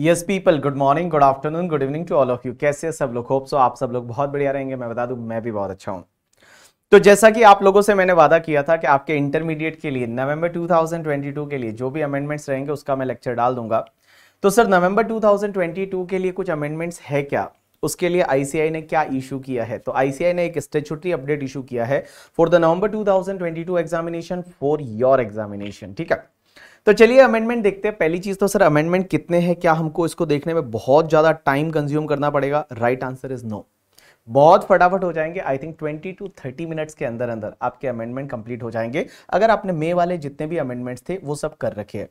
Yes people good morning good afternoon good evening to all of you कैसे सब लोग hope so आप सब लोग बहुत बढ़िया रहेंगे मैं बता दूं मैं भी बहुत अच्छा हूं तो जैसा कि आप लोगों से मैंने वादा किया था कि आपके इंटरमीडिएट के लिए नवंबर 2022 के लिए जो भी अमेंडमेंट्स रहेंगे उसका मैं लेक्चर डाल दूंगा तो सर नवंबर 2022 के लिए कुछ अमेंडमेंट्स है क्या उसके लिए आईसीआई ने क्या इशू किया है तो आईसीआई ने एक स्टेचुटरी अपडेट इशू किया है for the November 2022 examination for your examination ठीक है तो चलिए अमेंडमेंट देखते हैं पहली चीज़ तो सर अमेंडमेंट कितने हैं क्या हमको इसको देखने में बहुत ज़्यादा टाइम कंज्यूम करना पड़ेगा राइट आंसर इज़ नो बहुत फटाफट हो जाएंगे आई थिंक 20 टू 30 मिनट्स के अंदर अंदर आपके अमेंडमेंट कंप्लीट हो जाएंगे अगर आपने मे वाले जितने भी अमेंडमेंट्स थे वो सब कर रखे हैं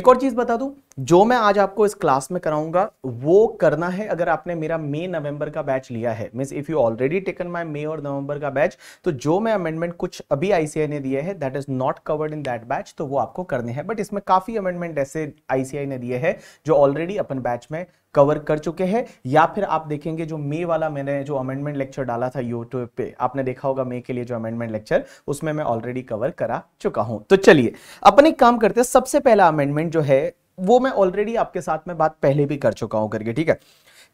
एक और चीज़ बता दूं जो मैं आज आपको इस क्लास में कराऊंगा वो करना है अगर आपने मेरा मई नवंबर का बैच लिया है means if you already taken my मई और नवंबर का बैच तो जो मैं अमेंडमेंट कुछ अभी आईसीआई ने दिए है that is not covered in that batch तो वो आपको करने हैं बट इसमें काफी अमेंडमेंट ऐसे आईसीआई ने दिए हैं जो ऑलरेडी अपन बैच में कवर कर चुके हैं या फिर आप देखेंगे जो मे वाला मैंने जो अमेंडमेंट लेक्चर डाला था यूट्यूब पे आपने देखा होगा मे के लिए जो अमेंडमेंट लेक्चर उसमें मैं ऑलरेडी कवर करा चुका हूं तो चलिए अपन एक काम करते हैं सबसे पहला अमेंडमेंट जो है वो मैं ऑलरेडी आपके साथ में बात पहले भी कर चुका हूं करके ठीक है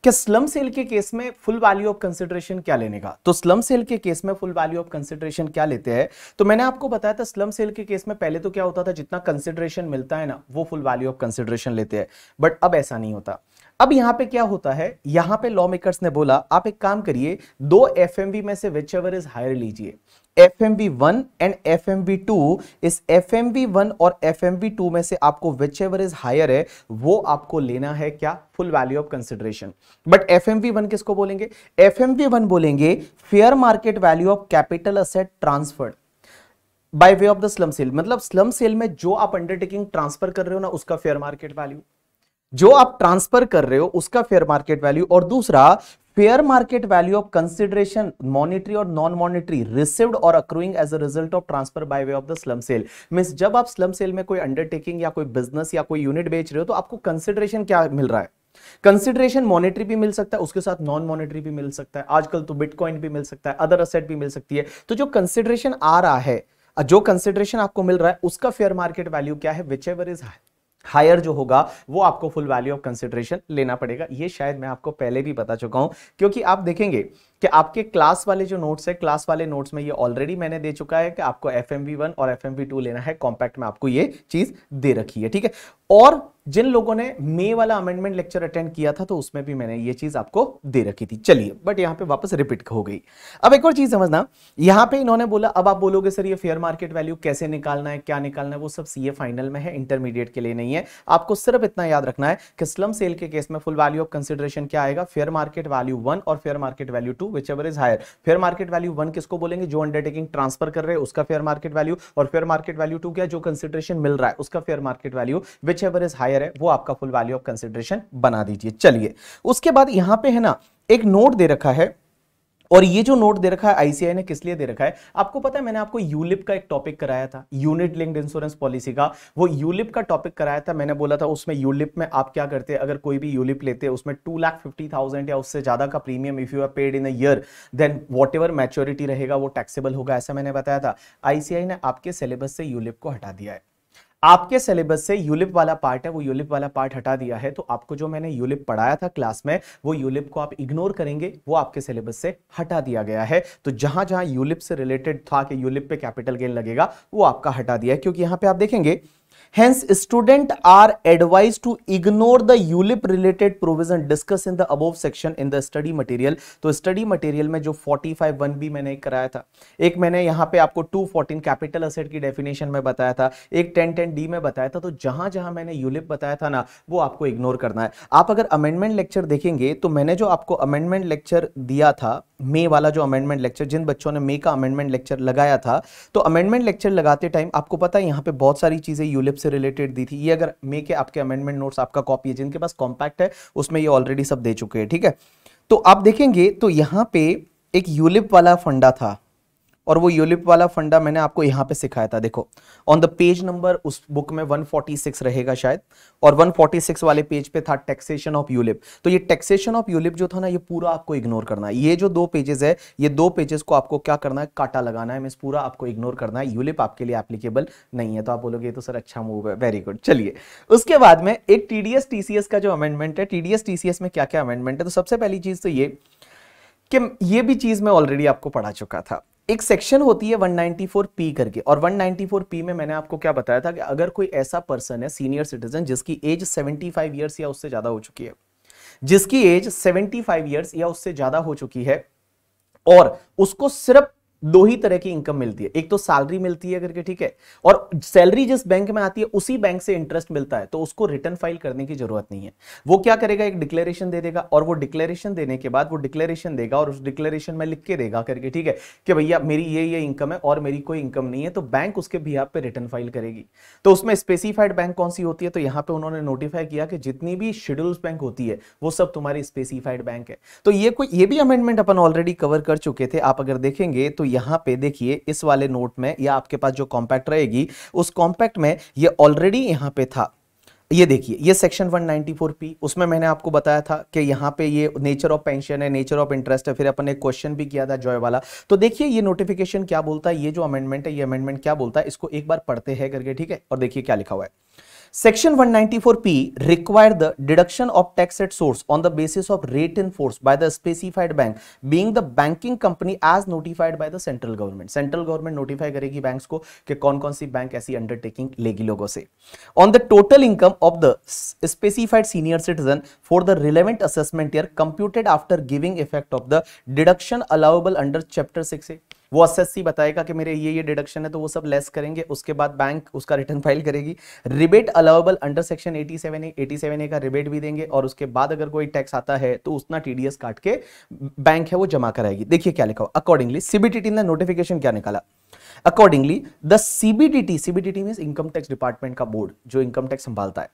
कि स्लम सेल के केस में फुल वैल्यू ऑफ कंसिडरेशन क्या लेने का तो स्लम सेल के केस में फुल वैल्यू ऑफ कंसिडरेशन क्या लेते हैं तो मैंने आपको बताया था स्लम सेल के केस में पहले तो क्या होता था जितना कंसिडरेशन मिलता है ना वो फुल वैल्यू ऑफ कंसिडरेशन लेते हैं बट अब ऐसा नहीं होता अब यहां पे क्या होता है यहां पे लॉ मेकर्स ने बोला आप एक काम करिए दो एफ में से विच एवर इज हायर लीजिए F M B one and F M B two इस एफ एम बी वन और एफ एम बी टू में से आपको विच एवर इज हायर है वो आपको लेना है क्या full value of consideration but F M B one किसको बोलेंगे एफ एम बी वन बोलेंगे fair market value of capital asset transferred by way of the slum sale मतलब स्लम सेल में जो आप अंडरटेकिंग ट्रांसफर कर रहे हो ना उसका फेयर मार्केट वैल्यू जो आप ट्रांसफर कर रहे हो उसका फेयर मार्केट वैल्यू और दूसरा fair market value of consideration monetary और नॉन मॉनिटरी रिसिव्ड और accruing as a result of transfer by way of the slum sale mean जब आप स्लम सेल में कोई अंडरटेकिंग या कोई बिजनेस या कोई यूनिट बेच रहे हो तो आपको कंसिडरेशन क्या मिल रहा है कंसिडरेशन मॉनिटरी भी मिल सकता है उसके साथ नॉन मॉनिटरी भी मिल सकता है आजकल तो बिटकॉइन भी मिल सकता है अदर असेट भी मिल सकती है तो जो कंसिडरेशन आ रहा है जो कंसिडरेशन आपको मिल रहा है उसका फेयर मार्केट वैल्यू क्या है whichever is high higher जो होगा वो आपको फुल वैल्यू ऑफ कंसिडरेशन लेना पड़ेगा ये शायद मैं आपको पहले भी बता चुका हूं क्योंकि आप देखेंगे कि आपके क्लास वाले जो नोट्स है क्लास वाले नोट्स में ये ऑलरेडी मैंने दे चुका है कि आपको एफ एम वी वन और एफ एम वी टू लेना है कॉम्पैक्ट में आपको ये चीज दे रखी है ठीक है और जिन लोगों ने मे वाला अमेंडमेंट लेक्चर अटेंड किया था तो उसमें भी मैंने ये चीज आपको दे रखी थी चलिए बट यहां पे वापस रिपीट हो गई अब एक और चीज समझना यहां पे इन्होंने बोला अब आप बोलोगे सर ये फेयर मार्केट वैल्यू कैसे निकालना है क्या निकालना है वो सब सीए फाइनल में है इंटरमीडिएट के लिए नहीं है आपको सिर्फ इतना याद रखना है कि स्लम सेल के केस में फुल वैल्यू ऑफ कंसिडरेशन क्या आएगा फेयर मार्केट वैल्यू वन और fair market value two whichever is higher fair market value one किसको बोलेंगे जो अंडरटेकिंग ट्रांसफर कर रहे हैं उसका फेयर मार्केट वैल्यू और फेयर मार्केट वैल्यू टू क्या जो कंसिडरेशन मिल रहा है उसका fair market value whichever is higher है वो आपका फुल वैल्यू ऑफ कंसिडरेशन बना दीजिए चलिए उसके बाद यहाँ पे है ना एक नोट दे रखा है और ये जो नोट दे रखा है आईसीआई ने किस लिए दे रखा है आपको पता है मैंने आपको यूलिप का एक टॉपिक कराया था यूनिट लिंक्ड इंश्योरेंस पॉलिसी का वो यूलिप का टॉपिक कराया था मैंने बोला था उसमें यूलिप में आप क्या करते हैं अगर कोई भी यूलिप लेते हैं उसमें टू लाख फिफ्टी थाउजेंड या उससे ज्यादा का premium if you are paid in a year then whatever maturity रहेगा वो टैक्सेबल होगा ऐसा मैंने बताया था आईसीआई ने आपके सिलेबस से यूलिप को हटा दिया है आपके सिलेबस से यूलिप वाला पार्ट है वो यूलिप वाला पार्ट हटा दिया है तो आपको जो मैंने यूलिप पढ़ाया था क्लास में वो यूलिप को आप इग्नोर करेंगे वो आपके सिलेबस से हटा दिया गया है तो जहां जहां यूलिप से रिलेटेड था कि यूलिप पे कैपिटल गेन लगेगा वो आपका हटा दिया है क्योंकि यहां पे आप देखेंगे Hence, student are advise to ignore the ULIP related provision discuss in the above section in the study material. तो स्टडी मटेरियल में जो फोर्टी फाइव वन बी मैंने कराया था एक मैंने यहां पर आपको टू फोर्टीन कैपिटल असेट की डेफिनेशन में बताया था एक टेन टेन डी में बताया था तो जहां जहां मैंने यूलिप बताया था ना वो आपको इग्नोर करना है आप अगर अमेंडमेंट लेक्चर देखेंगे तो मैंने जो आपको अमेंडमेंट लेक्चर दिया था मे वाला जो अमेंडमेंट लेक्चर जिन बच्चों ने मे का अमेंडमेंट लेक्चर लगाया था तो अमेंडमेंट लेक्चर लगाते टाइम आपको पता है यहाँ पे बहुत सारी चीजें यूलिप से रिलेटेड दी थी ये अगर मे के आपके अमेंडमेंट नोट्स आपका कॉपी है जिनके पास कॉम्पैक्ट है उसमें ये ऑलरेडी सब दे चुके हैं ठीक है तो आप देखेंगे तो यहाँ पे एक यूलिप वाला फंडा था और वो यूलिप वाला फंडा मैंने आपको यहाँ पे सिखाया था देखो ऑन द पेज नंबर उस बुक में 146 रहेगा शायद और 146 वाले पेज पे था टैक्सेशन ऑफ यूलिप तो ये टैक्सेशन ऑफ यूलिप जो था ना ये पूरा आपको इग्नोर करना है ये जो दो पेजेस है ये दो पेजेस को आपको क्या करना है काटा लगाना है मीन पूरा आपको इग्नोर करना है यूलिप आपके लिए एप्लीकेबल नहीं है तो आप बोलोगे तो सर अच्छा मूव है वेरी गुड चलिए उसके बाद में एक टीडीएस टीसीएस का जो अमेंडमेंट है टीडीएस टीसीएस में क्या क्या अमेंडमेंट है तो सबसे पहली चीज तो ये कि ये भी चीज मैं ऑलरेडी आपको पढ़ा चुका था एक सेक्शन होती है पी करके और पी में मैंने आपको क्या बताया था कि अगर कोई ऐसा पर्सन है सीनियर सिटीजन जिसकी एज 75 ईयर्स या उससे ज़्यादा हो चुकी है जिसकी एज 75 ईयर्स या उससे ज़्यादा हो चुकी है और उसको सिर्फ दो ही तरह की इनकम मिलती है एक तो सैलरी मिलती है करके ठीक है और सैलरी जिस बैंक में आती है उसी बैंक से इंटरेस्ट मिलता है तो उसको रिटर्न फाइल करने की जरूरत नहीं है वो क्या करेगा एक डिक्लेरेशन दे देगा और वो डिक्लेरेशन देने के बाद वो डिक्लेरेशन देगा और उस डिक्लेरेशन में लिख के देगा करके ठीक है कि भैया मेरी ये ये इनकम है और मेरी कोई इनकम नहीं है तो बैंक उसके भी आप रिटर्न फाइल करेगी तो उसमें स्पेसिफाइड बैंक कौन सी होती है तो यहां पर उन्होंने नोटिफाई किया कि जितनी भी शेड्यूल्स बैंक होती है वो सब तुम्हारी स्पेसिफाइड बैंक है तो ये कोई ये भी अमेंडमेंट अपन ऑलरेडी कवर कर चुके थे आप अगर देखेंगे तो यहां पे देखिए इस वाले नोट में या आपके पास जो कॉम्पैक्ट रहेगी उस कॉम्पैक्ट में ये ऑलरेडी यहां पे था ये देखिए ये सेक्शन 194 पी उसमें मैंने आपको बताया था कि यहाँ पे ये नेचर ऑफ पेंशन है नेचर ऑफ इंटरेस्ट है फिर अपन ने क्वेश्चन भी किया था जॉय वाला तो देखिए ये नोटिफिकेशन क्या बोलता है ये जो अमेंडमेंट है ये अमेंडमेंट क्या बोलता है इसको एक बार पढ़ते हैं करके ठीक है और देखिए क्या लिखा हुआ है Section 194P required the deduction of tax at source on the basis of rate enforced by the specified bank being the banking company as notified by the central government. Central government notify करेगी banks को कि कौन कौन सी bank ऐसी undertaking लेगी लोगों से. On the total income of the specified senior citizen for the relevant assessment year computed after giving effect of the deduction allowable under chapter 6A. वो एस बताएगा कि मेरे ये ये डिडक्शन है तो वो सब लेस करेंगे उसके बाद बैंक उसका रिटर्न फाइल करेगी rebate allowable under section 87 eighty 87 A का रिबेट भी देंगे और उसके बाद अगर कोई टैक्स आता है तो उतना टीडीएस काट के बैंक है वो जमा कराएगी देखिए क्या लिखा हो अकॉर्डिंगली सीबीटी ने नोटिफिकेशन क्या निकाला accordingly the CBDT CBDT mean income tax department का बोर्ड जो इनकम टैक्स संभालता है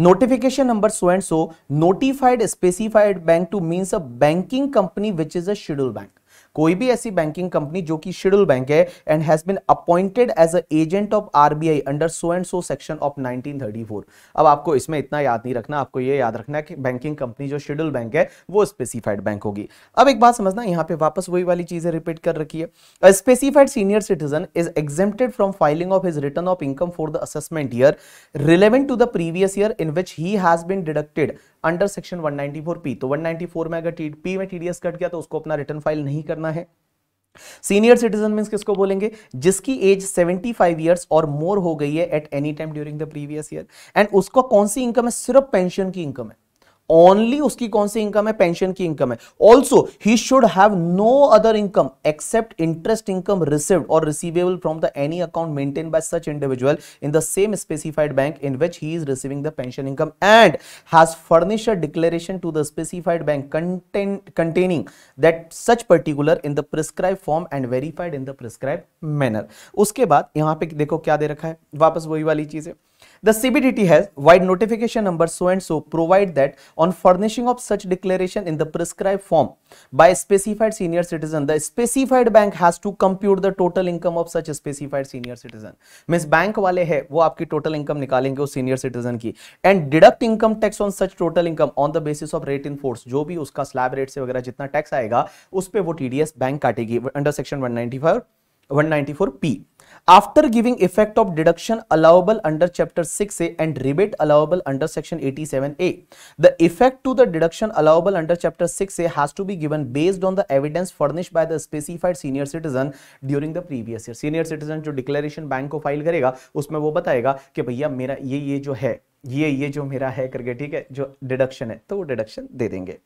notification number so and so notified specified bank to mean a banking company which is a schedule bank कोई भी ऐसी बैंकिंग कंपनी जो कि schedule bank है and has been appointed as a agent of RBI under so and so section of nineteen अब आपको इसमें इतना याद नहीं रखना आपको यह याद रखना है कि बैंकिंग कंपनी जो शेड्यूल बैंक है वो स्पेसिफाइड बैंक होगी अब एक बात समझना यहां पर वापस वही वाली चीजें रिपीट कर रखी है specified senior citizen is exempted from filing of his return of income for the assessment year relevant to the previous year in which he has been deducted under section 194 तो 194 में अगर पी में TDS cut गया तो उसको अपना return file नहीं करना है सीनियर सिटीजन मीन किसको बोलेंगे जिसकी एज 75 ईयर और मोर हो गई है at any time during the previous year and उसको कौन सी इनकम है सिर्फ पेंशन की इनकम है ओनली उसकी कौन सी इनकम है पेंशन की इनकम है also he should have no other income except interest income received और receivable from the any account maintain by such individual in the same specified bank in which he is receiving the pension income and has furnish a declaration to the specified bank containing that such particular in the prescribe form and verified in the prescribe manner उसके बाद यहां पर देखो क्या दे रखा है वापस वही वाली चीज है The CBDT has wide notification number so and so provide that on furnishing of such declaration in the prescribed form by a specified senior citizen, the specified bank has to compute the total income of such a specified senior citizen. Means bank wale hai wo aapki total income nikalenge us senior citizen ki and deduct income tax on such total income on the basis of rate in force. jo bhi uska slab rate se wagera jitna tax aayega us pe wo TDS bank kategi under section 195 194p. After giving effect of deduction allowable under chapter 6a and rebate allowable under section 87a, the effect to the deduction allowable under chapter 6a has to be given based on the evidence furnished by the specified senior citizen during the previous year. Senior citizen जो declaration bank को file करेगा उसमें वो बताएगा कि भैया मेरा ये ये जो है ये ये जो मेरा है करके ठीक है जो deduction है तो वो deduction दे देंगे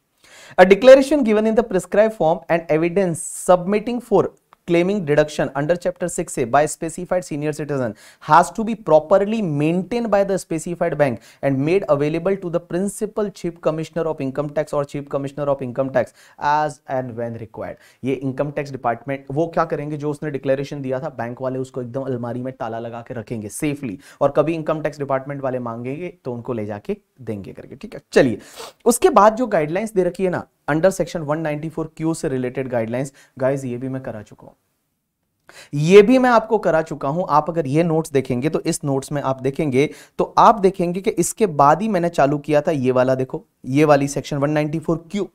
A declaration given in the prescribed form and evidence submitting for claiming deduction under chapter 6a by specified senior citizen has to be properly maintained by the specified bank and made available to the principal chief commissioner of income tax or chief commissioner of income tax as and when required ये income tax department वो क्या करेंगे जो उसने declaration दिया था bank वाले उसको एकदम अलमारी में ताला लगा के रखेंगे safely और कभी income tax department वाले मांगेंगे तो उनको ले जाके देंगे करके ठीक है चलिए उसके बाद जो गाइडलाइंस दे रखी है ना अंडर सेक्शन 194 क्यू से रिलेटेड गाइडलाइंस गाइज ये भी मैं करा चुका हूं ये भी मैं आपको करा चुका हूं आप अगर ये नोट्स देखेंगे तो इस नोट्स में आप देखेंगे तो आप देखेंगे कि इसके बाद ही मैंने चालू किया था ये वाला देखो ये वाली सेक्शन 194 क्यू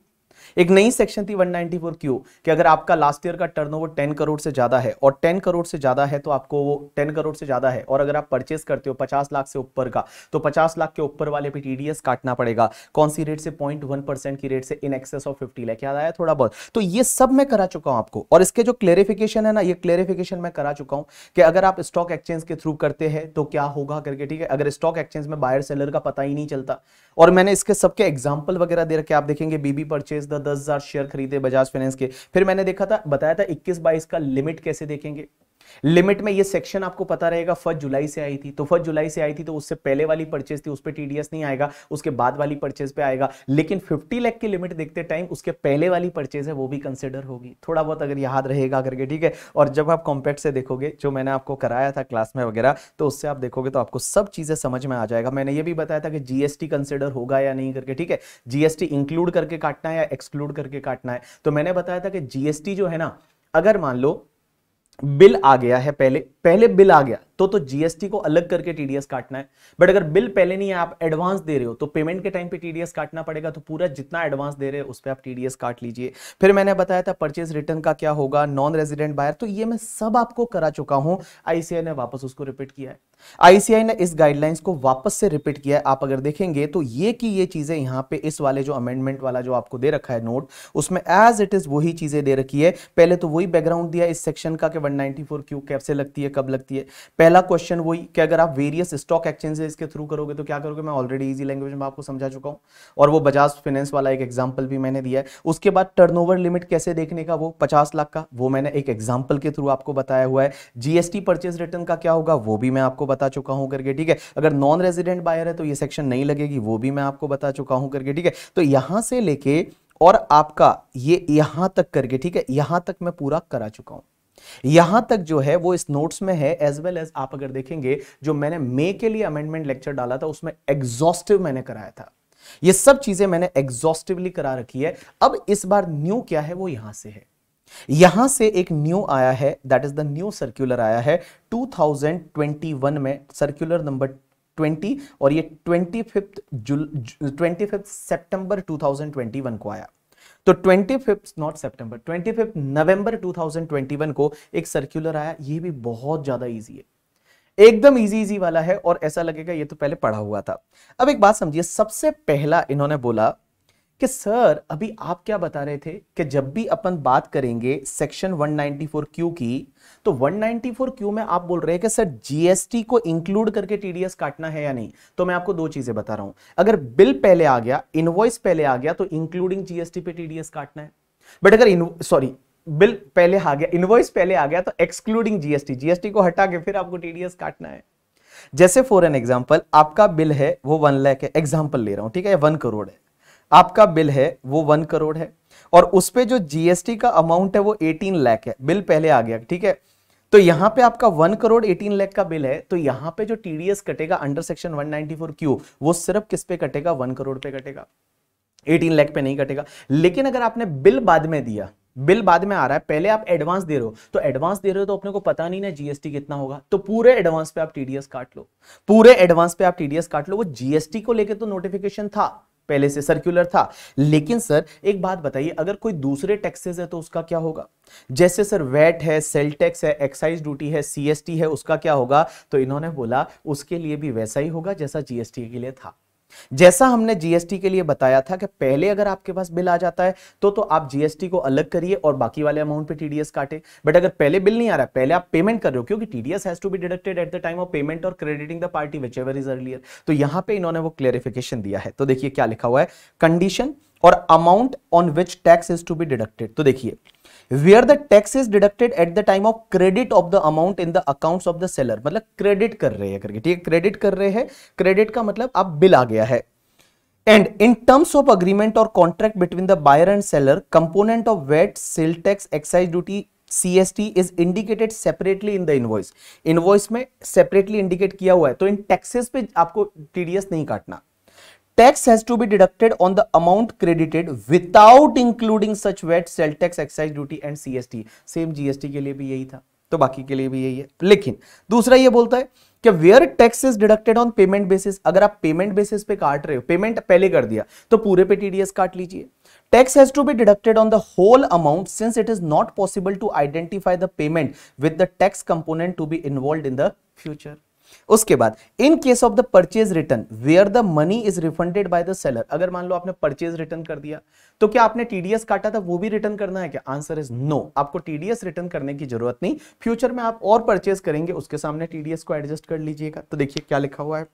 एक नई सेक्शन थी 194 क्यू कि अगर आपका लास्ट ईयर का टर्नओवर 10 करोड़ से ज्यादा है और 10 करोड़ से ज्यादा है तो आपको वो 10 करोड़ से ज्यादा है और अगर आप परचेस करते हो 50 लाख से ऊपर का तो 50 लाख के ऊपर वाले पे टीडीएस काटना पड़ेगा कौन सी रेट से पॉइंट की रेट से in excess of fifty lakh याद आया थोड़ा बहुत तो ये सब मैं करा चुका हूं आपको और इसके जो क्लेरिफिकेशन है ना ये क्लेरिफिकेशन मैं करा चुका हूं कि अगर आप स्टॉक एक्सचेंज के थ्रू करते हैं तो क्या होगा करके ठीक है अगर स्टॉक एक्सचेंज में बायर सेलर का पता ही नहीं चलता और मैंने इसके सबके एग्जाम्पल वगैरह दे रखे आप देखेंगे बीबी परचेज दस हज़ार शेयर खरीदे बजाज फाइनेंस के फिर मैंने देखा था बताया था इक्कीस बाईस का लिमिट कैसे देखेंगे लिमिट में ये सेक्शन आपको पता रहेगा फर्स्ट जुलाई से आई थी तो फर्स्ट जुलाई से आई थी तो उससे पहले वाली परचेज थी उस पर टीडीएस नहीं आएगा उसके बाद वाली परचेज पे आएगा लेकिन फिफ्टी लैख की लिमिट देखते टाइम उसके पहले वाली परचेज है वो भी कंसिडर होगी थोड़ा बहुत अगर याद रहेगा करके ठीक है और जब आप कॉम्पैक्ट से देखोगे जो मैंने आपको कराया था क्लास में वगैरह तो उससे आप देखोगे तो आपको सब चीजें समझ में आ जाएगा मैंने ये भी बताया था कि जीएसटी कंसिडर होगा या नहीं करके ठीक है जीएसटी इंक्लूड करके काटना है या एक्सक्लूड करके काटना है तो मैंने बताया था कि जीएसटी जो है ना अगर मान लो बिल आ गया है पहले पहले बिल आ गया तो तो जीएसटी को अलग करके टीडीएस काटना है बट अगर बिल पहले नहीं है आप एडवांस दे रहे हो तो पेमेंट के टाइम पे टीडीएस काटना पड़ेगा तो पूरा जितना एडवांस दे रहे हो उस पर आप टीडीएस काट लीजिए फिर मैंने बताया था परचेज रिटर्न का क्या होगा नॉन रेजिडेंट बायर तो ये मैं सब आपको करा चुका हूं आईसीआई ने वापस उसको रिपीट किया है आईसीआई ने इस गाइडलाइंस को वापस से रिपीट किया है आप अगर देखेंगे तो ये की ये चीजें यहां पे इस वाले जो अमेंडमेंट वाला जो आपको दे रखा है नोट उसमें एज इट इज वही चीजें दे रखी है पहले तो वही बैकग्राउंड दिया इस सेक्शन का कि 194 क्यू कैसे लगती है कब लगती है पहले पहला क्वेश्चन वही कि अगर आप वेरियस स्टॉक एक्सचेंजेस के थ्रू करोगे तो क्या करोगे मैं ऑलरेडी इजी लैंग्वेज में आपको समझा चुका हूँ और वो बजाज फाइनेंस वाला एक एग्जांपल भी मैंने दिया है उसके बाद टर्नओवर लिमिट कैसे देखने का वो पचास लाख का वो मैंने एक एग्जाम्पल के थ्रू आपको बताया हुआ है जीएसटी परचेज रिटर्न का क्या होगा वो भी मैं आपको बता चुका हूँ करके ठीक है अगर नॉन रेजिडेंट बायर है तो ये सेक्शन नहीं लगेगी वो भी मैं आपको बता चुका हूँ करके ठीक है तो यहाँ से लेके और आपका ये यहाँ तक करके ठीक है यहाँ तक मैं पूरा करा चुका हूँ यहां तक जो है वो इस नोट्स में है एज वेल एज आप अगर देखेंगे जो मैंने मे के लिए अमेंडमेंट लेक्चर डाला था उसमें एग्जॉस्टिव मैंने कराया था ये सब चीजें मैंने एग्जॉस्टिवली करा रखी है अब इस बार न्यू क्या है वो यहां से है यहां से एक न्यू आया है that is the new circular आया है 2021 में सर्क्यूलर नंबर 20 और ये ट्वेंटी फिफ्थ जुल ट्वेंटी सितंबर 2021 को आया तो twenty fifth not September twenty fifth November two thousand twenty one को एक सर्क्यूलर आया ये भी बहुत ज्यादा ईजी है एकदम इजी इजी वाला है और ऐसा लगेगा ये तो पहले पढ़ा हुआ था अब एक बात समझिए सबसे पहला इन्होंने बोला कि सर अभी आप क्या बता रहे थे कि जब भी अपन बात करेंगे सेक्शन क्यू की तो क्यू में आप बोल रहे हैं कि सर जीएसटी को इंक्लूड करके टीडीएस काटना है या नहीं तो मैं आपको दो चीजें बता रहा हूं अगर बिल पहले आ गया इनवॉइस पहले आ गया तो इंक्लूडिंग जीएसटी पे टीडीएस काटना है बट अगर सॉरी बिल पहले आ गया इनवॉइस पहले आ गया तो एक्सक्लूडिंग जीएसटी जीएसटी को हटा के फिर आपको टीडीएस काटना है जैसे फॉर एन एग्जाम्पल आपका बिल है वो वन लैख है एग्जाम्पल ले रहा हूं ठीक है वन करोड़ है आपका बिल है वो वन करोड़ है और उस पर जो जीएसटी का अमाउंट है वो एटीन लैख है बिल पहले आ गया ठीक है तो यहाँ पे आपका वन करोड़ एटीन लैख का बिल है तो यहां पे जो टीडीएस कटेगा अंडर सेक्शन 194 क्यू वो सिर्फ किस पे कटेगा वन करोड़ पे कटेगा एटीन लैख पे नहीं कटेगा लेकिन अगर आपने बिल बाद में दिया बिल बाद में आ रहा है पहले आप एडवांस दे रहे हो तो एडवांस दे रहे हो तो अपने को पता नहीं ना जीएसटी कितना होगा तो पूरे एडवांस पे आप टीडीएस काट लो पूरे एडवांस पे आप टीडीएस काट लो वो जीएसटी को लेके तो नोटिफिकेशन था पहले से सर्क्यूलर था लेकिन सर एक बात बताइए अगर कोई दूसरे टैक्सेस है तो उसका क्या होगा जैसे सर वैट है सेल टैक्स है एक्साइज ड्यूटी है सीएसटी है उसका क्या होगा तो इन्होंने बोला उसके लिए भी वैसा ही होगा जैसा जीएसटी के लिए था जैसा हमने जीएसटी के लिए बताया था कि पहले अगर आपके पास बिल आ जाता है तो तो आप जीएसटी को अलग करिए और बाकी वाले अमाउंट पे टीडीएस काटे बट अगर पहले बिल नहीं आ रहा है पहले आप पेमेंट कर रहे हो क्योंकि TDS has to be deducted at the time of payment और crediting the party whichever is earlier तो यहां पे इन्होंने वो क्लेरिफिकेशन दिया है तो देखिए क्या लिखा हुआ है कंडीशन और amount on which tax is to be deducted तो देखिए where the tax is deducted at the time of credit of the amount in the account of the seller मतलब क्रेडिट कर रहे हैं करके ठीक है क्रेडिट कर रहे हैं क्रेडिट का मतलब अब बिल आ गया है and in terms of agreement और contract between the buyer and seller component of VAT sale tax excise duty CST is indicated separately in the invoice invoice में सेपरेटली इंडिकेट किया हुआ है तो इन टैक्सेस पे आपको टीडीएस नहीं काटना tax has to be deducted on the amount credited without including such VAT, sales tax, excise duty and CST. Same GST के लिए भी यही था तो बाकी के लिए भी यही है लेकिन दूसरा ये बोलता है कि where tax is deducted on payment basis अगर आप पेमेंट बेसिस पे काट रहे हो पेमेंट पहले कर दिया तो पूरे पे टीडीएस काट लीजिए tax has to be deducted on the whole amount since it is not possible to identify the payment with the tax component to be involve in the future उसके बाद in case of the purchase return where the money is refunded by the seller अगर मान लो आपने purchase return कर दिया तो क्या आपने टीडीएस काटा था वो भी रिटर्न करना है क्या आंसर इज नो आपको टीडीएस रिटर्न करने की जरूरत नहीं फ्यूचर में आप और परचेज करेंगे उसके सामने टीडीएस को एडजस्ट कर लीजिएगा तो देखिए क्या लिखा हुआ है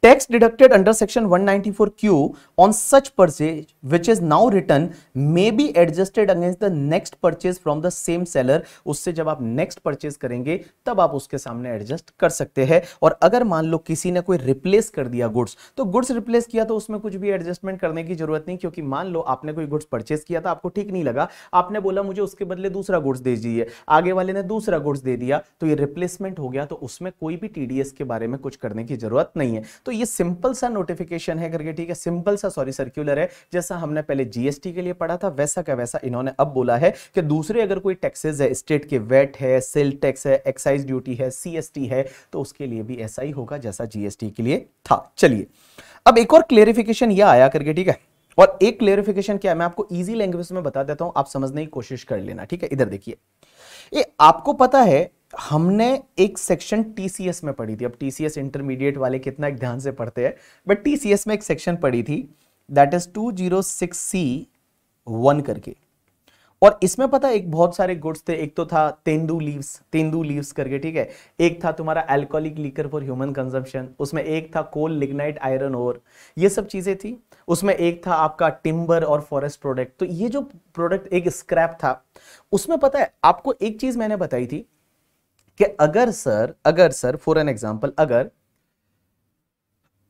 Tax deducted under section 194Q on such purchase which is now written may be adjusted against the next purchase from the same seller. उससे जब आप next purchase करेंगे तब आप उसके सामने adjust कर सकते हैं और अगर मान लो किसी ने कोई replace कर दिया goods तो goods replace किया तो उसमें कुछ भी adjustment करने की जरूरत नहीं क्योंकि मान लो आपने कोई goods purchase किया था आपको ठीक नहीं लगा आपने बोला मुझे उसके बदले दूसरा goods दे दीजिए आगे वाले ने दूसरा goods दे दिया तो ये replacement हो गया तो उसमें कोई भी TDS के बारे में कुछ करने की जरूरत नहीं नहीं है तो ये सिंपल सा नोटिफिकेशन है करके ठीक है सिंपल सा सॉरी सर्कुलर है जैसा हमने पहले जीएसटी के लिए पढ़ा था वैसा का वैसा इन्होंने अब बोला है कि दूसरे अगर कोई टैक्सेज है स्टेट के वेट है सेल टैक्स है एक्साइज ड्यूटी है सीएसटी है तो उसके लिए भी ऐसा ही होगा जैसा जीएसटी के लिए था चलिए अब एक और क्लेरिफिकेशन यह आया करके ठीक है और एक क्लेरिफिकेशन क्या है मैं आपको इजी लैंग्वेज में बता देता हूं आप समझने की कोशिश कर लेना ठीक है इधर देखिए ये आपको पता है हमने एक सेक्शन टीसीएस में पढ़ी थी अब टीसीएस इंटरमीडिएट वाले कितना एक ध्यान से पढ़ते हैं बट टीसीएस में एक सेक्शन पढ़ी थी that is two zero six C one करके और इसमें पता एक बहुत सारे गुड्स थे एक तो था तेंदू लीव्स तेंदू लीव्स करके ठीक है एक था तुम्हारा alcoholic liquor for human consumption उसमें एक था कोल लिग्नाइट आयरन ओर ये सब चीज़ें थी उसमें एक था आपका टिम्बर और फॉरेस्ट प्रोडक्ट तो ये जो प्रोडक्ट एक स्क्रैप था उसमें पता है आपको एक चीज़ मैंने बताई थी कि अगर सर अगर सर फॉर एन एग्जाम्पल अगर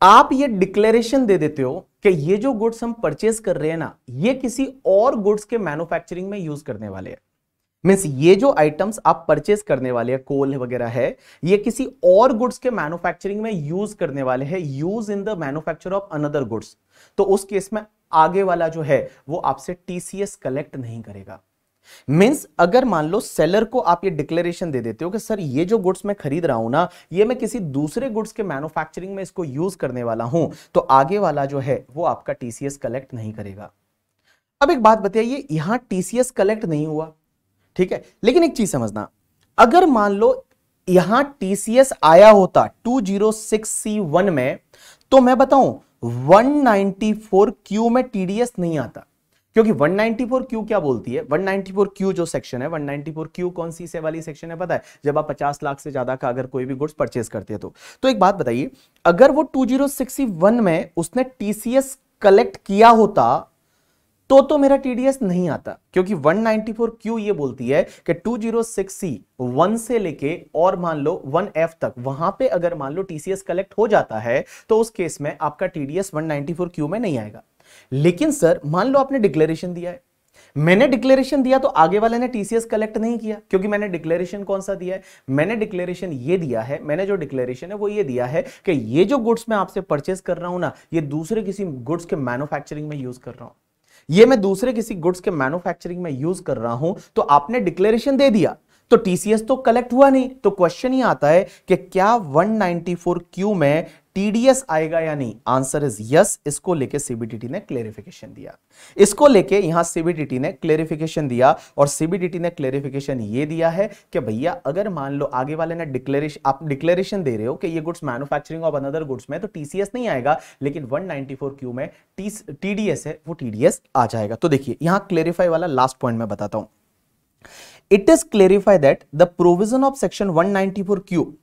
आप ये डिक्लेरेशन दे देते हो कि ये जो गुड्स हम परचेज कर रहे हैं ना ये किसी और गुड्स के मैन्युफैक्चरिंग में यूज करने वाले हैं मीन्स ये जो आइटम्स आप परचेज करने वाले हैं कोल वगैरह है ये किसी और गुड्स के मैन्युफैक्चरिंग में यूज करने वाले हैं use in the manufacture of another goods तो उस केस में आगे वाला जो है वो आपसे टीसीएस कलेक्ट नहीं करेगा मीन्स अगर मान लो सेलर को आप ये डिक्लेरेशन दे देते हो कि सर ये जो गुड्स मैं खरीद रहा हूं ना ये मैं किसी दूसरे गुड्स के मैन्युफैक्चरिंग में इसको यूज करने वाला हूं तो आगे वाला जो है वो आपका टीसीएस कलेक्ट नहीं करेगा अब एक बात बताइए यहां टीसीएस कलेक्ट नहीं हुआ ठीक है लेकिन एक चीज समझना अगर मान लो यहां टीसीएस आया होता टू में तो मैं बताऊं वन क्यू में टीडीएस नहीं आता क्योंकि 194Q क्या बोलती है 194Q जो सेक्शन है 194Q कौन सी से वाली सेक्शन है पता है जब आप 50 लाख से ज्यादा का अगर कोई भी गुड्स परचेज करते हैं तो तो एक बात बताइए अगर वो 2061 में उसने टीसीएस कलेक्ट किया होता तो तो मेरा टीडीएस नहीं आता क्योंकि 194Q ये बोलती है कि 206C वन से लेके और मान लो 1F तक वहां पे अगर मान लो टीसीएस कलेक्ट हो जाता है तो उस केस में आपका टीडीएस 194Q में नहीं आएगा लेकिन सर मान लो आपने डिक्लेरेशन दिया है मैंने डिक्लेरेशन दिया तो आगे वाले ने टीसीएस कलेक्ट नहीं किया क्योंकि मैंने डिक्लेरेशन कौन सा दिया है मैंने डिक्लेरेशन ये दिया है मैंने जो डिक्लेरेशन है वो ये दिया है कि ये जो गुड्स मैं आपसे परचेस कर रहा हूं ना ये दूसरे किसी गुड्स के मैन्युफैक्चरिंग में यूज कर रहा हूं ये मैं दूसरे किसी गुड्स के मैन्युफैक्चरिंग में यूज कर रहा हूं तो आपने डिक्लेरेशन दे दिया तो टीसीएस तो कलेक्ट हुआ नहीं तो क्वेश्चन ही आता है कि क्या 194 क्यू में टीडीएस आएगा या नहीं आंसर इज यस इसको लेके सीबीडीटी ने क्लेरिफिकेशन दिया इसको लेके यहां सीबीडीटी ने क्लेरिफिकेशन दिया और सीबीडीटी ने क्लेरिफिकेशन ये दिया है कि भैया अगर मान लो आगे वाले ने डिक्लेरेशन आप डिक्लेरेशन दे रहे हो कि ये goods manufacturing of another goods में तो टीसीएस नहीं आएगा लेकिन 194 क्यू में टीडीएस है वो टीडीएस आ जाएगा तो देखिए यहां क्लेरिफाई वाला लास्ट पॉइंट में बताता हूं it is clarified that the provision of section 194q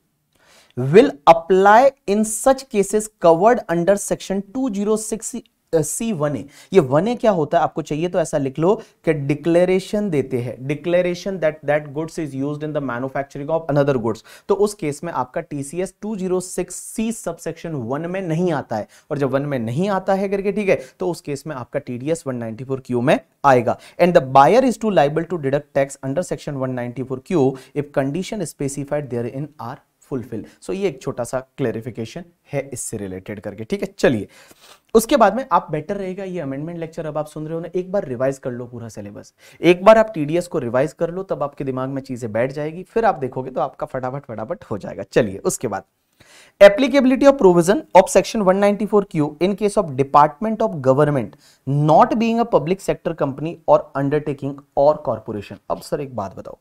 will apply in such cases covered under section 206 C one A ये वन ए क्या होता है आपको चाहिए तो ऐसा लिख लो कि डिक्लेरेशन देते हैं declaration that that goods is used in the manufacturing of another goods तो उस केस में आपका टीसीएस 206 सी सबसेक्शन वन में नहीं आता है और जब वन में नहीं आता है करके ठीक है तो उस केस में आपका टीडीएस 194 क्यू में आएगा and the buyer is to liable to deduct tax under section 194 Q if condition specified there in are fulfill so ये एक छोटा सा क्लेरिफिकेशन है इससे रिलेटेड करके ठीक है चलिए उसके बाद में आप बेटर रहेगा ये अमेंडमेंट लेक्चर अब आप सुन रहे हो ना एक बार रिवाइज कर लो पूरा सिलेबस एक बार आप टीडीएस को रिवाइज कर लो तब आपके दिमाग में चीजें बैठ जाएगी फिर आप देखोगे तो आपका फटाफट फटाफट हो जाएगा चलिए उसके बाद applicability of provision of section 194 Q in case of department of government not being a public sector company और अंडरटेकिंग और कॉरपोरेशन अब सर एक बात बताओ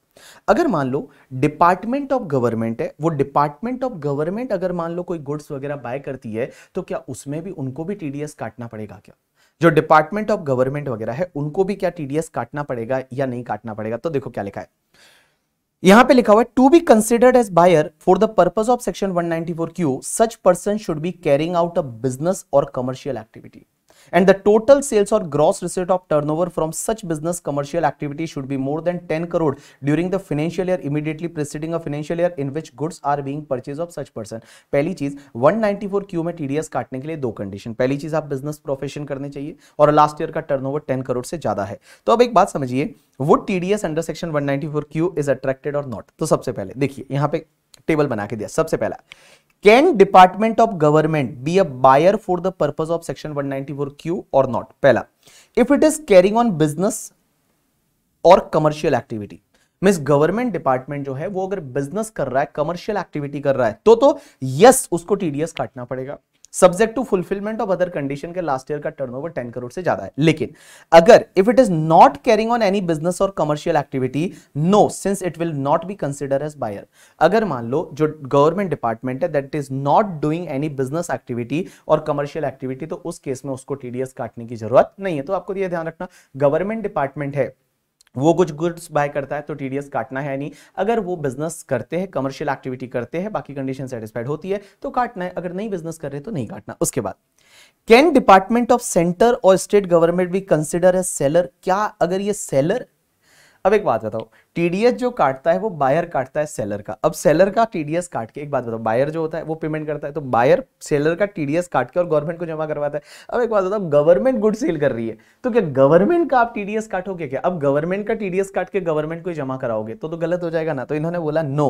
अगर मान लो डिपार्टमेंट ऑफ गवर्नमेंट है वो डिपार्टमेंट ऑफ गवर्नमेंट अगर मान लो कोई गुड्स वगैरह बाय करती है तो क्या उसमें भी उनको भी टीडीएस काटना पड़ेगा क्या जो डिपार्टमेंट ऑफ गवर्नमेंट वगैरह है उनको भी क्या टीडीएस काटना पड़ेगा या नहीं काटना पड़ेगा तो देखो क्या लिखा है यहां पे लिखा हुआ है to be considered as buyer for the purpose of section 194 Q such person should be carrying out a business और commercial activity and the total sales or gross receipt of turnover from such business commercial activity should be more than 10 crore during the financial year immediately preceding a financial year in which goods are being purchased of such person पहली चीज 194 Q में TDS काटने के लिए दो condition पहली चीज आप बिजनेस प्रोफेशन करने चाहिए और लास्ट ईयर का टर्नओवर 10 करोड़ से ज्यादा है तो अब एक बात समझिए वो TDS under section 194 Q is attracted और नॉट तो सबसे पहले देखिए यहां पे टेबल बना के दिया सबसे पहला can department of government be a buyer for the purpose of section 194 Q और नॉट पहला if it is carrying on business और commercial activity means government department जो है वो अगर बिजनेस कर रहा है कमर्शियल एक्टिविटी कर रहा है तो तो यस उसको टीडीएस काटना पड़ेगा subject to fulfilment of other condition के लास्ट ईयर का टर्नओवर 10 करोड़ से ज्यादा है लेकिन अगर if it is not carrying on any business और commercial activity no since it will not be consider as buyer अगर मान लो जो गवर्नमेंट डिपार्टमेंट है that is not doing any business activity और कमर्शियल एक्टिविटी तो उस केस में उसको टीडीएस काटने की जरूरत नहीं है तो आपको तो यह ध्यान रखना गवर्नमेंट डिपार्टमेंट है वो कुछ गुड्स बाय करता है तो टीडीएस काटना है नहीं अगर वो बिजनेस करते हैं कमर्शियल एक्टिविटी करते हैं बाकी कंडीशन सेटिस्फाइड होती है तो काटना है अगर नहीं बिजनेस कर रहे तो नहीं काटना उसके बाद कैन डिपार्टमेंट ऑफ सेंटर और स्टेट गवर्नमेंट भी कंसिडर ए सेलर क्या अगर ये सेलर अब एक बात बताओ टीडीएस जो काटता है वो बायर काटता है सेलर का अब सेलर का टीडीएस काट के एक बात बताओ बायर जो होता है वो पेमेंट करता है तो बायर सेलर का टीडीएस काट के और गवर्नमेंट को जमा करवाता है अब एक बात बताओ गवर्नमेंट गुड सेल कर रही है तो क्या गवर्नमेंट का आप टीडीएस काटोगे क्या अब गवर्नमेंट का टीडीएस काट के गवर्नमेंट को जमा कराओगे तो तो गलत हो जाएगा ना तो इन्होंने बोला नो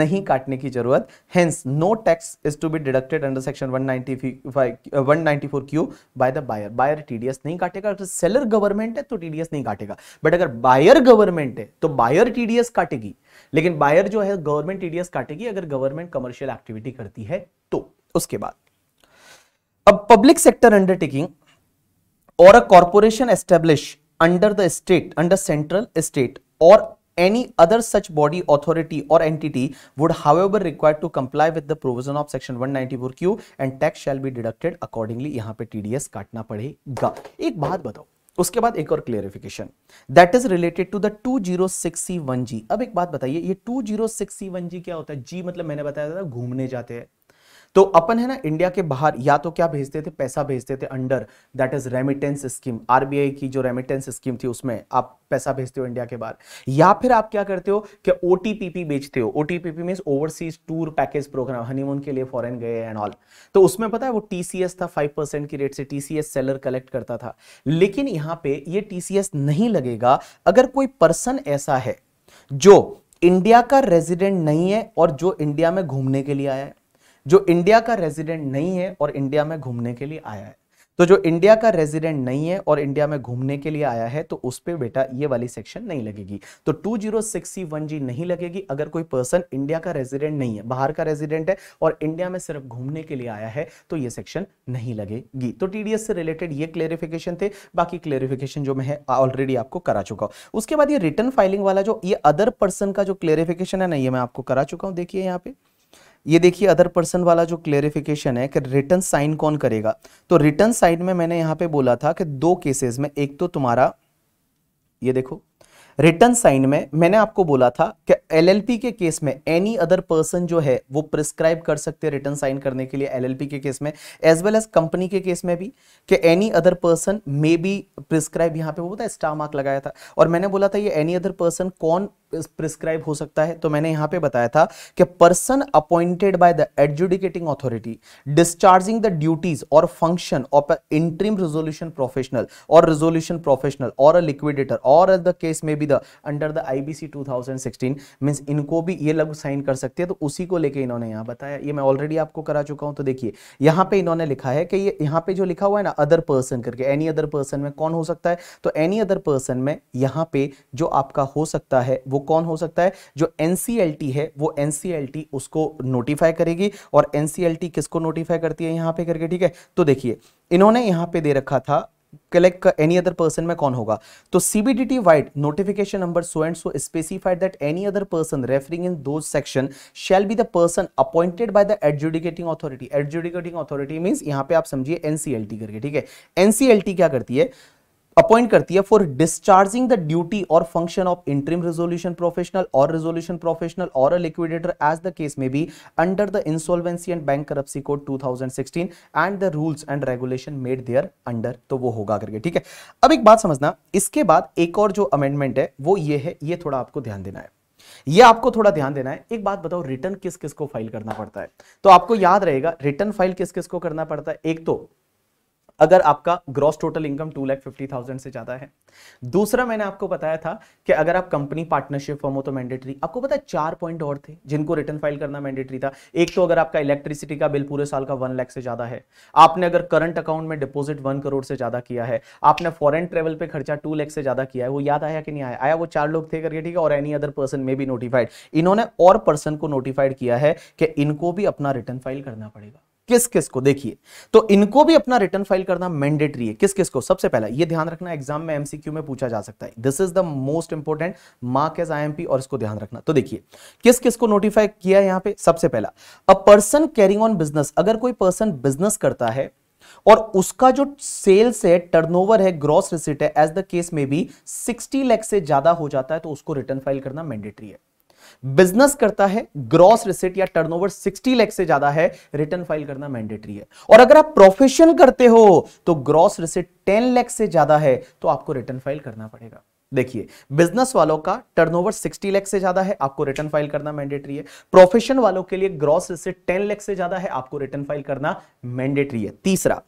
नहीं काटने की जरूरत hence no tax is to be deducted under section one ninety Q by the buyer buyer TDS नहीं काटेगा अगर सेलर गवर्नमेंट है तो टीडीएस नहीं काटेगा बट अगर बायर गवर्नमेंट है तो बायर बायर टीडीएस काटेगी लेकिन बायर जो है गवर्नमेंट टीडीएस काटेगी अगर गवर्नमेंट कमर्शियल एक्टिविटी करती है तो उसके बाद अब public sector undertaking or a corporation established under the state under central state or any other such body authority or entity would however required to comply with the provision of section 194q and tax shall be deducted accordingly yahan pe tds kaatna padega ek baat batao उसके बाद एक और clarification that is related to the two zero six one G अब एक बात बताइए ये two zero six one G क्या होता है जी मतलब मैंने बताया था घूमने जाते हैं तो अपन है ना इंडिया के बाहर या तो क्या भेजते थे पैसा भेजते थे under that is remittance scheme RBI की जो रेमिटेंस स्कीम थी उसमें आप पैसा भेजते हो इंडिया के बाहर या फिर आप क्या करते हो कि ओटीपीपी बेचते हो OTPP mean overseas tour package programme honeymoon के लिए फॉरेन गए एंड ऑल तो उसमें पता है वो टीसीएस था परसेंट की रेट से टीसीएस सेलर कलेक्ट करता था लेकिन यहां पे ये टीसीएस नहीं लगेगा अगर कोई पर्सन ऐसा है जो इंडिया का रेजिडेंट नहीं है और जो इंडिया में घूमने के लिए आया है जो इंडिया का रेजिडेंट नहीं है और इंडिया में घूमने के लिए आया है तो जो इंडिया का रेजिडेंट नहीं है और इंडिया में घूमने के लिए आया है तो उस पर बेटा ये वाली सेक्शन नहीं लगेगी तो टू जीरो सिक्स जी नहीं लगेगी अगर कोई पर्सन इंडिया का रेजिडेंट नहीं है बाहर का रेजिडेंट है और इंडिया में सिर्फ घूमने के लिए आया है तो ये सेक्शन नहीं लगेगी तो टीडीएस से रिलेटेड ये क्लेरिफिकेशन थे बाकी क्लेरिफिकेशन जो मैं ऑलरेडी आपको करा चुका हूं उसके बाद ये रिटर्न फाइलिंग वाला जो ये अदर पर्सन का जो क्लेरिफिकेशन है ना ये मैं आपको करा चुका हूं देखिए यहाँ पे ये देखिए अदर पर्सन वाला जो क्लेरिफिकेशन है कि रिटर्न साइन कौन करेगा तो रिटर्न साइन में मैंने यहां पे बोला था कि दो केसेस में एक तो तुम्हारा ये देखो रिटर्न साइन में मैंने आपको बोला था कि एलएलपी के केस में एनी अदर पर्सन जो है वो प्रिस्क्राइब कर सकते हैं रिटर्न साइन करने के लिए एलएलपी के केस में एज वेल एज कंपनी के केस में भी कि any other person may be prescribe यहाँ पे वो था स्टार मार्क लगाया था और मैंने बोला था ये एनी अदर पर्सन कौन प्रिस्क्राइब हो सकता है तो मैंने यहाँ पे बताया था कि person appointed by the adjudicating authority discharging the duties और function of interim resolution professional और रिजोल्यूशन प्रोफेशनल और अ लिक्विडेटर और द केस में be the under the IBC 2016 means इनको भी ये लोग साइन कर सकते हैं तो उसी को लेके इन्होंने यहाँ बताया ये मैं ऑलरेडी आपको करा चुका हूँ तो देखिए यहाँ पे इन्होंने लिखा है कि ये यहाँ पे जो लिखा हुआ है ना अदर पर्सन करके एनी अदर पर्सन में कौन हो सकता है तो एनी अदर पर्सन में यहाँ पे जो आपका हो सकता है वो कौन हो सकता है जो एन है वो एन उसको नोटिफाई करेगी और एन किसको नोटिफाई करती है यहाँ पे करके ठीक है तो देखिए इन्होंने यहाँ पे दे रखा था कलेक्ट एनी अदर पर्सन में कौन होगा तो CBDT vide notification number so and so specified that any other person referring in to section shall be the person appointed by the adjudicating authority adjudicating authority means यहाँ पे आप समझिए NCLT करके ठीक है एनसीएलटी क्या करती है अपॉइंट करती है फॉर डिस्चार्जिंग द ड्यूटी और function of interim resolution professional और रेजोल्यूशन प्रोफेशनल और लिक्विडेटर एज द केस में be under the insolvency and bankruptcy code 2016 and the rules and regulation made thereunder तो वो होगा करके ठीक है अब एक बात समझना इसके बाद एक और जो अमेंडमेंट है वो ये है ये थोड़ा आपको ध्यान देना है ये आपको थोड़ा ध्यान देना है एक बात बताओ रिटर्न किस किस को फाइल करना पड़ता है तो आपको याद रहेगा रिटर्न फाइल किस किस को करना पड़ता है एक तो अगर आपका gross total income two lakh fifty thousand से ज़्यादा है दूसरा मैंने आपको बताया था कि अगर आप कंपनी पार्टनरशिप फॉर्म हो तो मैंडेटरी आपको पता है चार पॉइंट और थे जिनको रिटर्न फाइल करना मैंडेटरी था एक तो अगर आपका इलेक्ट्रिसिटी का बिल पूरे साल का वन लैख से ज़्यादा है आपने अगर करंट अकाउंट में डिपोजिट वन करोड़ से ज़्यादा किया है आपने फॉरन ट्रेवल पर खर्चा टू लैख से ज़्यादा किया है वो याद आया कि नहीं आया आया वो चार लोग थे करके ठीक है और एनी अदर पर्सन में भी नोटिफाइड इन्होंने और पर्सन को नोटिफाइड किया है कि इनको भी अपना रिटर्न फाइल करना पड़ेगा किस किस को देखिए तो इनको भी अपना रिटर्न फाइल करना मैंडेटरी है किस किस को सबसे पहला ये ध्यान रखना एग्जाम में एमसीक्यू में पूछा जा सकता है this is the most important mark as I और इसको ध्यान रखना तो देखिए किस किस को नोटिफाई किया यहां पे सबसे पहला a person carrying on business अगर कोई पर्सन बिजनेस करता है और उसका जो सेल्स है टर्नओवर है ग्रॉस रिसिट है एज द केस में भी सिक्सटी लाख से ज्यादा हो जाता है तो उसको रिटर्न फाइल करना मैंडेटरी है बिजनेस करता है ग्रॉस रिसिट या टर्नओवर 60 लाख से ज्यादा है रिटर्न फाइल करना मैंडेटरी है और अगर आप प्रोफेशन करते हो तो ग्रॉस रिसिट 10 लाख से ज्यादा है तो आपको रिटर्न फाइल करना पड़ेगा देखिए बिजनेस वालों का टर्नओवर 60 लाख से ज्यादा है आपको रिटर्न फाइल करना मैंडेटरी है प्रोफेशन वालों के लिए ग्रॉस रिसिट 10 लाख से ज्यादा है आपको रिटर्न फाइल करना मैंडेटरी है तीसरा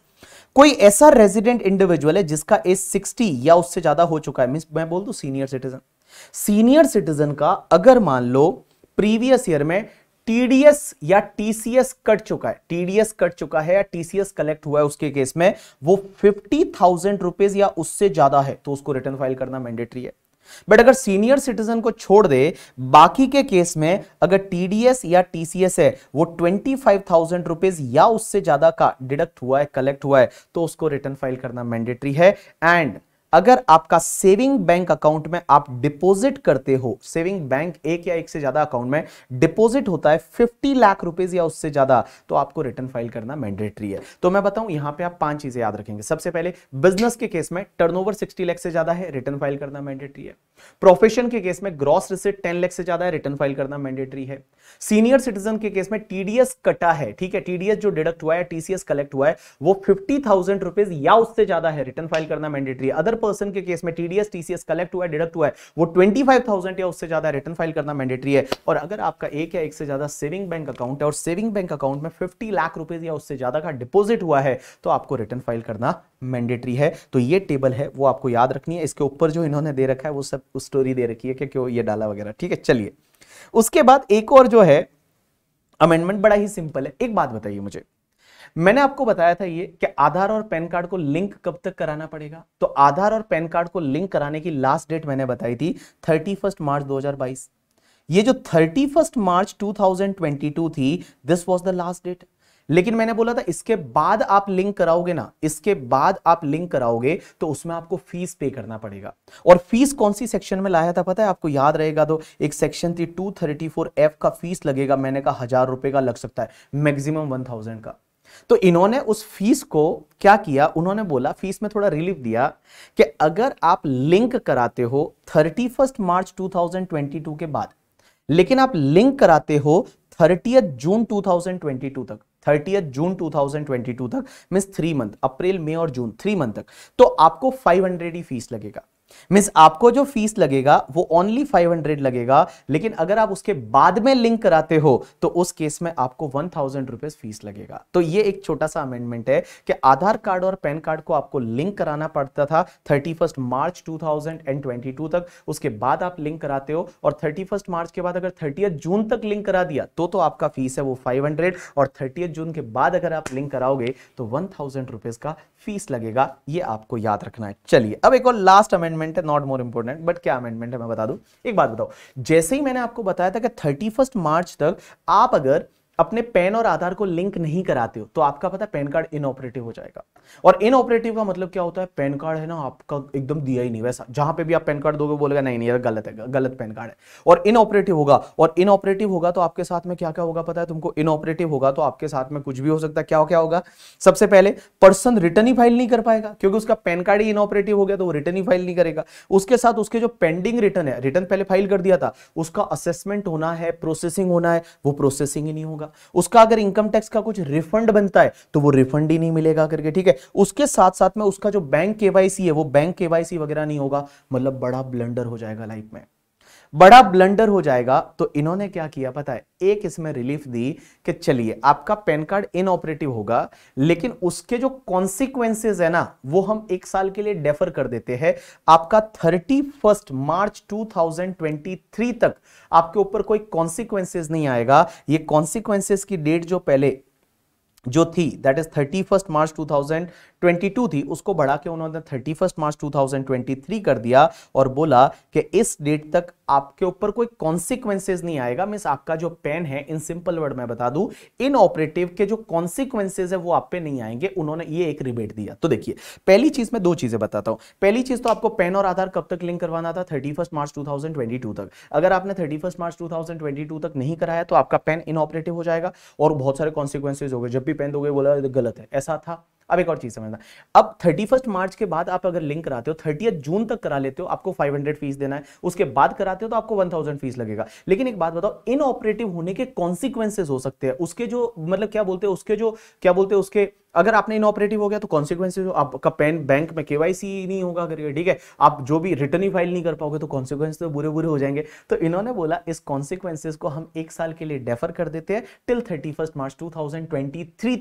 कोई ऐसा रेजिडेंट इंडिविजुअल है जिसका एज 60 या उससे ज्यादा हो चुका है मैं बोल दू सीनियर सिटीजन सीनियर सिटीजन का अगर मान लो प्रीवियस ईयर में टीडीएस या टीसीएस कट चुका है टीडीएस कट चुका है या टीसीएस कलेक्ट हुआ है उसके केस में वो फिफ्टी थाउजेंड रुपीज या उससे ज्यादा है तो उसको रिटर्न फाइल करना मैंडेटरी है बट अगर सीनियर सिटीजन को छोड़ दे बाकी के केस में अगर टीडीएस या टीसीएस है वो ट्वेंटी फाइव थाउजेंड रुपीज या उससे ज्यादा का डिडक्ट हुआ है कलेक्ट हुआ है तो उसको रिटर्न फाइल करना मैंडेटरी है एंड अगर आपका सेविंग बैंक अकाउंट में आप डिपॉजिट करते हो सेविंग बैंक एक या एक से ज्यादा अकाउंट में डिपॉजिट होता है 50 लाख रुपीज या उससे ज्यादा तो आपको रिटर्न फाइल करना मैंडेटरी है तो मैं बताऊं यहां पे आप पांच चीजें याद रखेंगे सबसे पहले बिजनेस के केस में टर्नओवर 60 लाख से ज्यादा है रिटर्न फाइल करना मैंडेटरी है प्रोफेशन के केस में ग्रॉस रिसिट टेन लाख से ज्यादा है रिटर्न फाइल करना मैंडेटरी है सीनियर सिटीजन के केस में टीडीएस कटा है ठीक है टीडीएस जो डिडक्ट हुआ है टीसीएस कलेक्ट हुआ है वो फिफ्टी थाउजेंड रुपीज या उससे ज्यादा है रिटर्न फाइल करना मैंडेटरी है अदर पर्सन के केस में टीडीएस टीसीएस कलेक्ट हुआ है डिडक्ट हुआ है वो ट्वेंटी फाइव थाउजेंड या उससे ज्यादा रिटर्न फाइल करना मैंडेटरी है और अगर आपका एक या एक से ज्यादा सेविंग बैंक अकाउंट है और सेविंग बैंक अकाउंट में फिफ्टी लाख रुपीज या उससे ज्यादा का डिपोजिट हुआ है तो आपको रिटर्न फाइल करना मैंडेटरी है तो ये टेबल है वो आपको याद रखनी है इसके ऊपर जो इन्होंने दे रखा है वो सब स्टोरी दे रखी है कि क्यों ये डाला वगैरह ठीक है चलिए उसके बाद एक और जो है अमेंडमेंट बड़ा ही सिंपल है एक बात बताइए मुझे मैंने आपको बताया था ये कि आधार और पैन कार्ड को लिंक कब तक कराना पड़ेगा तो आधार और पैन कार्ड को लिंक कराने की लास्ट डेट मैंने बताई थी थर्टी फर्स्ट मार्च 2022 ये जो थर्टी फर्स्ट मार्च 2022 थी this was the last date लेकिन मैंने बोला था इसके बाद आप लिंक कराओगे ना इसके बाद आप लिंक कराओगे तो उसमें आपको फीस पे करना पड़ेगा और फीस कौन सी सेक्शन में लाया था पता है आपको याद रहेगा तो एक सेक्शन थी टू थर्टी फोर एफ का फीस लगेगा मैंने कहा हजार रुपए का लग सकता है मैक्सिमम वन थाउजेंड का तो इन्होंने उस फीस को क्या किया उन्होंने बोला फीस में थोड़ा रिलीफ दिया कि अगर आप लिंक कराते हो थर्टी मार्च टू के बाद लेकिन आप लिंक कराते हो थर्टी जून टू तक थर्टी जून 2022 तक मीन थ्री मंथ अप्रैल मई और जून थ्री मंथ तक तो आपको 500 ही फीस लगेगा मीन्स आपको जो फीस लगेगा वो ओनली 500 लगेगा लेकिन अगर आप उसके बाद में लिंक कराते हो तो उस केस में आपको वन थाउजेंड फीस लगेगा तो ये एक छोटा सा अमेंडमेंट है कि आधार कार्ड और पैन कार्ड को आपको लिंक कराना पड़ता था 31 मार्च 2022 तक उसके बाद आप लिंक कराते हो और 31 मार्च के बाद अगर थर्टी जून तक लिंक करा दिया तो तो आपका फीस है वो फाइव और थर्टी जून के बाद अगर आप लिंक कराओगे तो वन का फीस लगेगा ये आपको याद रखना है चलिए अब एक और लास्ट अमेंडमेंट है नॉट मोर इंपोर्टेंट बट क्या अमेंडमेंट है मैं बता दूं एक बात बताओ जैसे ही मैंने आपको बताया था कि थर्टी मार्च तक आप अगर अपने पैन और आधार को लिंक नहीं कराते हो तो आपका पता है पैन कार्ड इनऑपरेटिव हो जाएगा और इनऑपरेटिव का मतलब क्या होता है पैन कार्ड है ना आपका एकदम दिया ही नहीं वैसा जहां पे भी आप पैन कार्ड दोगे बोलेगा नहीं नहीं यार गलत है गलत पैन कार्ड है और इनऑपरेटिव होगा और इनऑपरेटिव होगा तो आपके साथ में क्या क्या होगा पता है तुमको इनऑपरेटिव होगा तो आपके साथ में कुछ भी हो सकता है क्या क्या होगा सबसे पहले पर्सन रिटर्न ही फाइल नहीं कर पाएगा क्योंकि उसका पैन कार्ड ही इनऑपरेटिव हो गया तो वो रिटर्न ही फाइल नहीं करेगा उसके साथ उसके जो पेंडिंग रिटर्न है रिटर्न पहले फाइल कर दिया था उसका असेसमेंट होना है प्रोसेसिंग होना है वो प्रोसेसिंग ही नहीं होगा होगा उसका अगर इनकम टैक्स का कुछ रिफंड बनता है तो वो रिफंड ही नहीं मिलेगा करके ठीक है उसके साथ साथ में उसका जो बैंक केवाईसी है वो बैंक केवाईसी वगैरह नहीं होगा मतलब बड़ा ब्लंडर हो जाएगा लाइफ में बड़ा ब्लंडर हो जाएगा तो इन्होंने क्या किया पता है एक इसमें रिलीफ दी कि चलिए आपका पैन कार्ड इनऑपरेटिव होगा लेकिन उसके जो कॉन्सिक्वेंसेज है ना वो हम एक साल के लिए डेफर कर देते हैं आपका थर्टी फर्स्ट मार्च 2023 तक आपके ऊपर कोई कॉन्सिक्वेंसेज नहीं आएगा ये कॉन्सिक्वेंसेज की डेट जो पहले जो थी that is thirty first March 2022 थी उसको बढ़ा के उन्होंने थर्टी फर्स्ट मार्च 2023 कर दिया और बोला कि इस डेट तक आपके ऊपर कोई कॉन्सिक्वेंसेज नहीं आएगा मीन आपका जो पेन है इन सिंपल वर्ड में बता दू इन ऑपरेटिव के जो कॉन्सिक्वेंसेज है वो आप पे नहीं आएंगे उन्होंने ये एक रिबेट दिया तो देखिए पहली चीज में दो चीजें बताता हूं पहली चीज तो आपको पेन और आधार कब तक लिंक करवाना था थर्टी मार्च टू तक अगर आपने थर्टी मार्च टू तक नहीं कराया तो आपका पेन इनऑपरेटिव हो जाएगा और बहुत सारे कॉन्सिक्वेंसेज हो गए जब भी पेन दोगे बोला गलत है ऐसा था अब एक और चीज समझना अब थर्टी फर्स्ट मार्च के बाद आप अगर लिंक कराते हो थर्टी जून तक करा लेते हो आपको फाइव हंड्रेड फीस देना है उसके बाद कराते हो तो आपको वन थाउजेंड फीस लगेगा लेकिन एक बात बताओ इनऑपरेटिव होने के कॉन्सिक्वेंसेज हो सकते हैं उसके जो मतलब क्या बोलते हैं उसके जो क्या बोलते हैं उसके अगर आपने इनऑपरेटिव हो गया तो कॉन्सिक्वेंसेज आपका पेन बैंक में केवाईसी नहीं होगा करिए ठीक है आप जो भी रिटर्न ही फाइल नहीं कर पाओगे तो कॉन्सिक्वेंस तो बुरे बुरे हो जाएंगे तो इन्होंने बोला इस कॉन्सिक्वेंसेज को हम एक साल के लिए डेफर कर देते हैं टिल थर्टी मार्च टू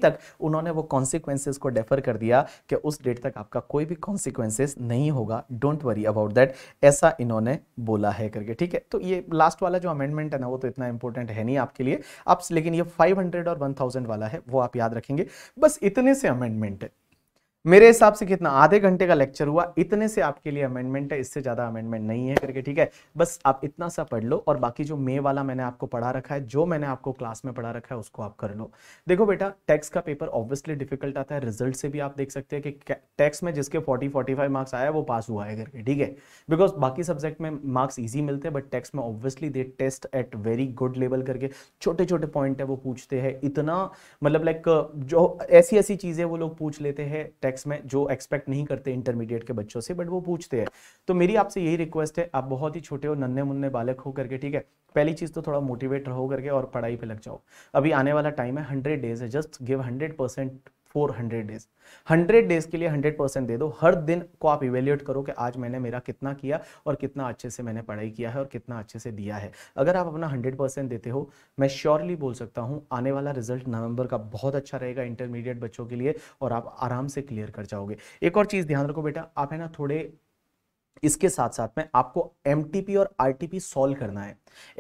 तक उन्होंने वो कॉन्सिक्वेंसेज को डेफर कर दिया कि उस डेट तक आपका कोई भी कॉन्सिक्वेंसेज नहीं होगा डोंट वरी अबाउट दैट ऐसा इन्होंने बोला है करके ठीक है तो ये लास्ट वाला जो अमेंडमेंट है ना वो तो इतना इंपॉर्टेंट है नहीं आपके लिए आप लेकिन ये 500 और 1000 वाला है वो आप याद रखेंगे बस इतना simultaneous amendment मेरे हिसाब से कितना आधे घंटे का लेक्चर हुआ इतने से आपके लिए अमेंडमेंट है इससे ज़्यादा अमेंडमेंट नहीं है करके ठीक है बस आप इतना सा पढ़ लो और बाकी जो मे वाला मैंने आपको पढ़ा रखा है जो मैंने आपको क्लास में पढ़ा रखा है उसको आप कर लो देखो बेटा टैक्स का पेपर ऑब्वियसली डिफिकल्ट आता है रिजल्ट से भी आप देख सकते हैं कि टैक्स में जिसके फोर्टी फोर्टी मार्क्स आया वो पास हुआ है करके ठीक है बिकॉज बाकी सब्जेक्ट में मार्क्स ईजी मिलते हैं बट टैक्स में obviously they test at very good level करके छोटे छोटे पॉइंट है वो पूछते हैं इतना मतलब लाइक जो ऐसी ऐसी चीज़ें वो लोग पूछ लेते हैं टैक्स में जो एक्सपेक्ट नहीं करते इंटरमीडिएट के बच्चों से बट वो पूछते हैं तो मेरी आपसे यही रिक्वेस्ट है आप बहुत ही छोटे हो नन्हे मुन्ने बालक हो करके ठीक है पहली चीज़ तो थोड़ा मोटिवेट रहो करके और पढ़ाई पे लग जाओ अभी आने वाला टाइम है हंड्रेड डेज है just give hundred percent 400 days 100 days के लिए 100 परसेंट दे दो हर दिन को आप इवेल्यूएट करो कि आज मैंने मेरा कितना किया और कितना अच्छे से मैंने पढ़ाई किया है और कितना अच्छे से दिया है अगर आप अपना 100 परसेंट देते हो मैं श्योरली बोल सकता हूँ आने वाला रिजल्ट नवंबर का बहुत अच्छा रहेगा इंटरमीडिएट बच्चों के लिए और आप आराम से क्लियर कर जाओगे एक और चीज़ ध्यान रखो बेटा आप है ना थोड़े इसके साथ साथ में आपको एम और आर सॉल्व करना है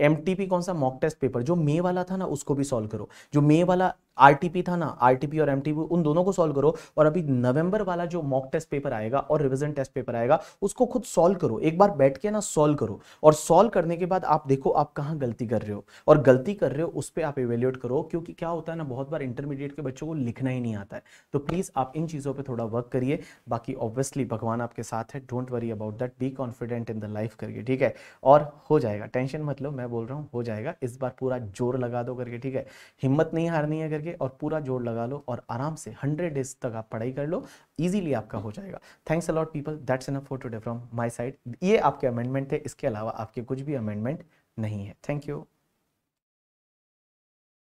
एम कौन सा मॉक टेस्ट पेपर जो मे वाला था ना उसको भी सॉल्व करो जो मे वाला आरटीपी था ना आरटीपी और एमटीपी उन दोनों को सॉल्व करो और अभी नवंबर वाला जो मॉक टेस्ट पेपर आएगा और रिवीजन टेस्ट पेपर आएगा उसको खुद सॉल्व करो एक बार बैठ के ना सॉल्व करो और सॉल्व करने के बाद आप देखो आप कहाँ गलती कर रहे हो और गलती कर रहे हो उस पर आप इवेल्यूएट करो क्योंकि क्या होता है ना बहुत बार इंटरमीडिएट के बच्चों को लिखना ही नहीं आता है तो प्लीज़ आप इन चीज़ों पर थोड़ा वर्क करिए बाकी ऑब्वियसली भगवान आपके साथ है don't worry about that be confident in the life करिए ठीक है और हो जाएगा टेंशन मतलब मैं बोल रहा हूँ हो जाएगा इस बार पूरा जोर लगा दो करके ठीक है हिम्मत नहीं हारनी है जगह और पूरा जोड़ लगा लो और आराम से हंड्रेड डेज तक आप पढ़ाई कर लो ईजिली आपका हो जाएगा thanks a lot people that's enough for day from my side ये आपके अमेंडमेंट थे इसके अलावा आपके कुछ भी अमेंडमेंट नहीं है थैंक यू